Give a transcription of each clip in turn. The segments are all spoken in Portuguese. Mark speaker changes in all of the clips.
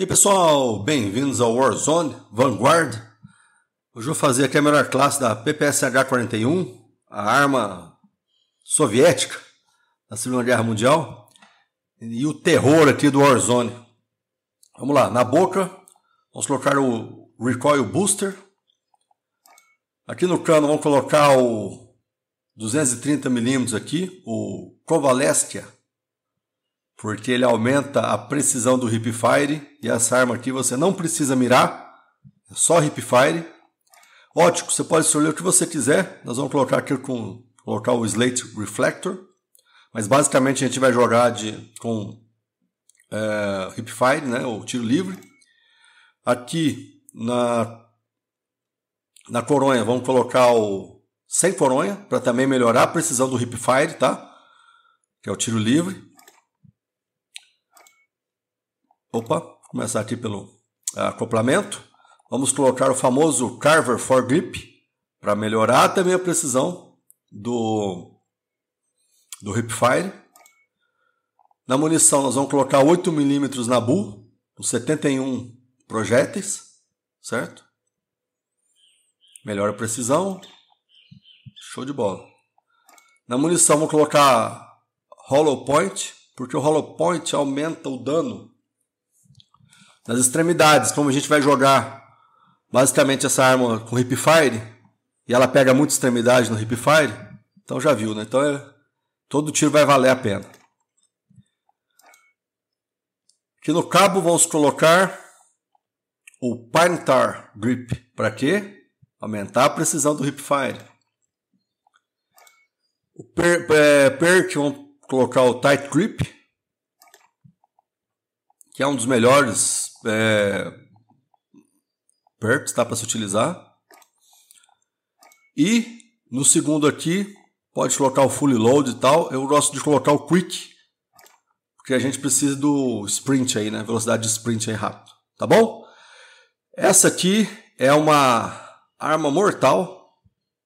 Speaker 1: E pessoal, bem-vindos ao Warzone Vanguard. Hoje eu vou fazer aqui a melhor classe da PPSH-41, a arma soviética da Segunda Guerra Mundial e o terror aqui do Warzone. Vamos lá, na boca, vamos colocar o Recoil Booster. Aqui no cano vamos colocar o 230mm aqui, o Kovaleskia porque ele aumenta a precisão do hip fire e essa arma aqui você não precisa mirar, é só hip fire. Ótico, você pode escolher o que você quiser. Nós vamos colocar aqui com colocar o Slate Reflector, mas basicamente a gente vai jogar de, com é, hip fire, né, ou tiro livre. Aqui na na coronha vamos colocar o sem coronha para também melhorar a precisão do hip fire, tá? Que é o tiro livre. Opa, começar aqui pelo ah, acoplamento. Vamos colocar o famoso Carver for Grip para melhorar também a precisão do, do fire. Na munição nós vamos colocar 8 mm na bull, com 71 projéteis, certo? Melhora a precisão. Show de bola. Na munição vamos colocar hollow point, porque o hollow point aumenta o dano nas extremidades, como a gente vai jogar basicamente essa arma com hip fire e ela pega muita extremidade no hip fire, então já viu, né? Então é, todo tiro vai valer a pena. Aqui no cabo vamos colocar o Pintar Grip. Para quê? Aumentar a precisão do hip fire. O per, é, Perk, vamos colocar o Tight Grip, que é um dos melhores é, perps, tá? Para se utilizar. E no segundo aqui, pode colocar o fully load e tal. Eu gosto de colocar o quick, porque a gente precisa do sprint aí, né? Velocidade de sprint aí rápido, tá bom? Essa aqui é uma arma mortal,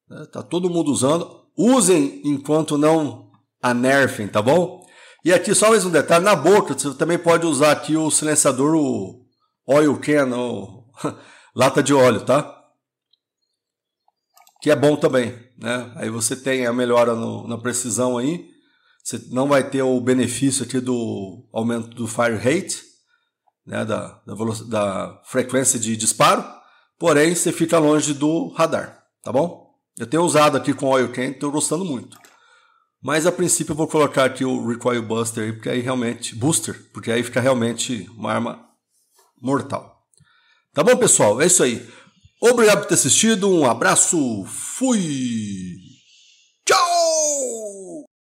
Speaker 1: né? tá todo mundo usando. Usem enquanto não a nerfem, tá bom? E aqui só mais um detalhe, na boca você também pode usar aqui o silenciador, o oil can, ou lata de óleo, tá? Que é bom também, né? Aí você tem a melhora no, na precisão aí, você não vai ter o benefício aqui do aumento do fire rate, né? Da, da, da frequência de disparo, porém você fica longe do radar, tá bom? Eu tenho usado aqui com oil can, estou gostando muito. Mas a princípio eu vou colocar aqui o recoil buster, porque aí realmente booster, porque aí fica realmente uma arma mortal. Tá bom, pessoal? É isso aí. Obrigado por ter assistido. Um abraço. Fui!